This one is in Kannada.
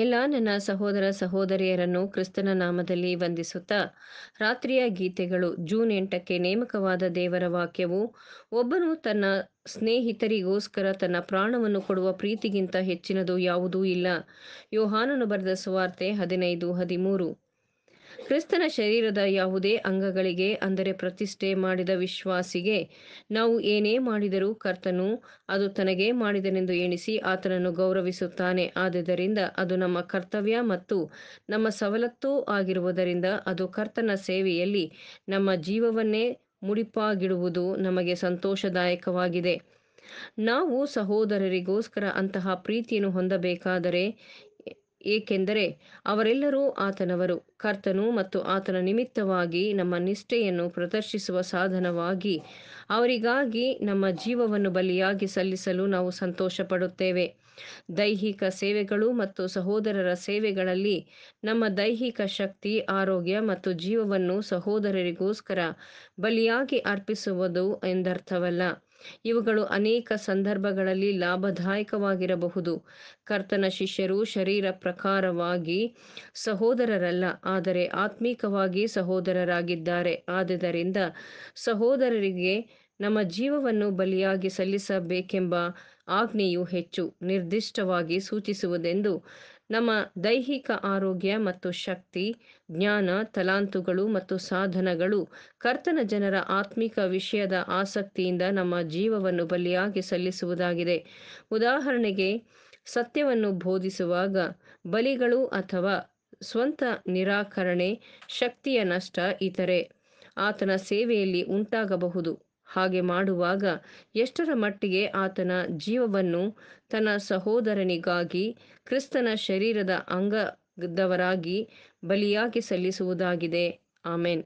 ಎಲ್ಲ ನನ್ನ ಸಹೋದರ ಸಹೋದರಿಯರನ್ನು ಕ್ರಿಸ್ತನ ನಾಮದಲ್ಲಿ ವಂದಿಸುತ್ತಾ ರಾತ್ರಿಯ ಗೀತೆಗಳು ಜೂನ್ ಎಂಟಕ್ಕೆ ನೇಮಕವಾದ ದೇವರ ವಾಕ್ಯವು ಒಬ್ಬನು ತನ್ನ ಸ್ನೇಹಿತರಿಗೋಸ್ಕರ ತನ್ನ ಪ್ರಾಣವನ್ನು ಕೊಡುವ ಪ್ರೀತಿಗಿಂತ ಹೆಚ್ಚಿನದು ಯಾವುದೂ ಇಲ್ಲ ಯೋಹಾನನು ಬರೆದ ಸುವಾರ್ತೆ ಹದಿನೈದು ಹದಿಮೂರು ಕ್ರಿಸ್ತನ ಶರೀರದ ಯಾವುದೇ ಅಂಗಗಳಿಗೆ ಅಂದರೆ ಪ್ರತಿಷ್ಠೆ ಮಾಡಿದ ವಿಶ್ವಾಸಿಗೆ ನಾವು ಏನೇ ಮಾಡಿದರೂ ಕರ್ತನು ಅದು ತನಗೆ ಮಾಡಿದನೆಂದು ಎಣಿಸಿ ಆತನನ್ನು ಗೌರವಿಸುತ್ತಾನೆ ಆದ್ದರಿಂದ ಅದು ನಮ್ಮ ಕರ್ತವ್ಯ ಮತ್ತು ನಮ್ಮ ಸವಲತ್ತು ಆಗಿರುವುದರಿಂದ ಅದು ಕರ್ತನ ಸೇವೆಯಲ್ಲಿ ನಮ್ಮ ಜೀವವನ್ನೇ ಮುಡಿಪಾಗಿಡುವುದು ನಮಗೆ ಸಂತೋಷದಾಯಕವಾಗಿದೆ ನಾವು ಸಹೋದರರಿಗೋಸ್ಕರ ಅಂತಹ ಪ್ರೀತಿಯನ್ನು ಹೊಂದಬೇಕಾದರೆ ಏಕೆಂದರೆ ಅವರೆಲ್ಲರೂ ಆತನವರು ಕರ್ತನು ಮತ್ತು ಆತನ ನಿಮಿತ್ತವಾಗಿ ನಮ್ಮ ನಿಷ್ಠೆಯನ್ನು ಪ್ರದರ್ಶಿಸುವ ಸಾಧನವಾಗಿ ಅವರಿಗಾಗಿ ನಮ್ಮ ಜೀವವನ್ನು ಬಲಿಯಾಗಿ ಸಲ್ಲಿಸಲು ನಾವು ಸಂತೋಷ ಪಡುತ್ತೇವೆ ದೈಹಿಕ ಸೇವೆಗಳು ಮತ್ತು ಸಹೋದರರ ಸೇವೆಗಳಲ್ಲಿ ನಮ್ಮ ದೈಹಿಕ ಶಕ್ತಿ ಆರೋಗ್ಯ ಮತ್ತು ಜೀವವನ್ನು ಸಹೋದರರಿಗೋಸ್ಕರ ಬಲಿಯಾಗಿ ಅರ್ಪಿಸುವುದು ಎಂದರ್ಥವಲ್ಲ ಇವುಗಳು ಅನೇಕ ಸಂದರ್ಭಗಳಲ್ಲಿ ಲಾಭದಾಯಕವಾಗಿರಬಹುದು ಕರ್ತನ ಶಿಷ್ಯರು ಶರೀರ ಪ್ರಕಾರವಾಗಿ ಸಹೋದರರಲ್ಲ ಆದರೆ ಆತ್ಮೀಕವಾಗಿ ಸಹೋದರರಾಗಿದ್ದಾರೆ ಆದ್ದರಿಂದ ಸಹೋದರರಿಗೆ ನಮ್ಮ ಜೀವವನ್ನು ಬಲಿಯಾಗಿ ಸಲ್ಲಿಸಬೇಕೆಂಬ ಆಜ್ಞೆಯು ಹೆಚ್ಚು ನಿರ್ದಿಷ್ಟವಾಗಿ ಸೂಚಿಸುವುದೆಂದು ನಮ್ಮ ದೈಹಿಕ ಆರೋಗ್ಯ ಮತ್ತು ಶಕ್ತಿ ಜ್ಞಾನ ತಲಾಂತುಗಳು ಮತ್ತು ಸಾಧನಗಳು ಕರ್ತನ ಜನರ ಆತ್ಮಿಕ ವಿಷಯದ ಆಸಕ್ತಿಯಿಂದ ನಮ್ಮ ಜೀವವನ್ನು ಬಲಿಯಾಗಿ ಸಲ್ಲಿಸುವುದಾಗಿದೆ ಉದಾಹರಣೆಗೆ ಸತ್ಯವನ್ನು ಬೋಧಿಸುವಾಗ ಬಲಿಗಳು ಅಥವಾ ಸ್ವಂತ ನಿರಾಕರಣೆ ಶಕ್ತಿಯ ನಷ್ಟ ಇತರೆ ಆತನ ಸೇವೆಯಲ್ಲಿ ಉಂಟಾಗಬಹುದು ಹಾಗೆ ಮಾಡುವಾಗ ಎಷ್ಟರ ಮಟ್ಟಿಗೆ ಆತನ ಜೀವವನ್ನು ತನ್ನ ಸಹೋದರನಿಗಾಗಿ ಕ್ರಿಸ್ತನ ಶರೀರದ ಅಂಗದವರಾಗಿ ಬಲಿಯಾಗಿ ಸಲ್ಲಿಸುವುದಾಗಿದೆ ಆಮೇನ್